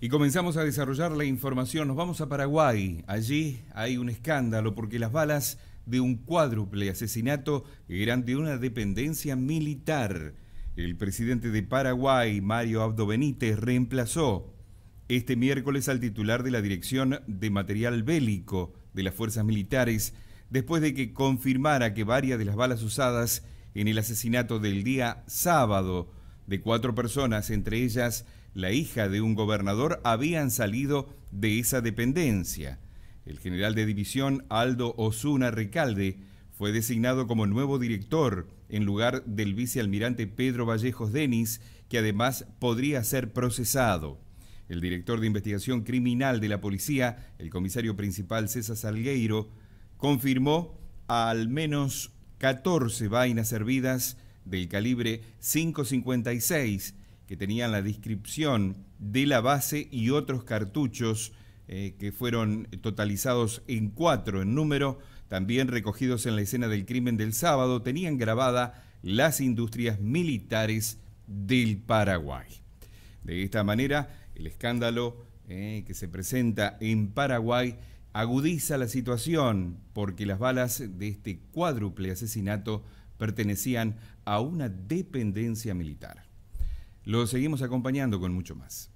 Y comenzamos a desarrollar la información. Nos vamos a Paraguay. Allí hay un escándalo porque las balas de un cuádruple asesinato eran de una dependencia militar. El presidente de Paraguay, Mario Abdo Benítez, reemplazó este miércoles al titular de la Dirección de Material Bélico de las Fuerzas Militares después de que confirmara que varias de las balas usadas en el asesinato del día sábado de cuatro personas, entre ellas la hija de un gobernador, habían salido de esa dependencia. El general de división Aldo Osuna Recalde fue designado como nuevo director en lugar del vicealmirante Pedro Vallejos Denis, que además podría ser procesado. El director de investigación criminal de la policía, el comisario principal César Salgueiro, confirmó al menos 14 vainas hervidas del calibre 556 que tenían la descripción de la base y otros cartuchos eh, que fueron totalizados en cuatro en número, también recogidos en la escena del crimen del sábado, tenían grabada las industrias militares del Paraguay. De esta manera, el escándalo eh, que se presenta en Paraguay agudiza la situación porque las balas de este cuádruple asesinato pertenecían a una dependencia militar. Lo seguimos acompañando con mucho más.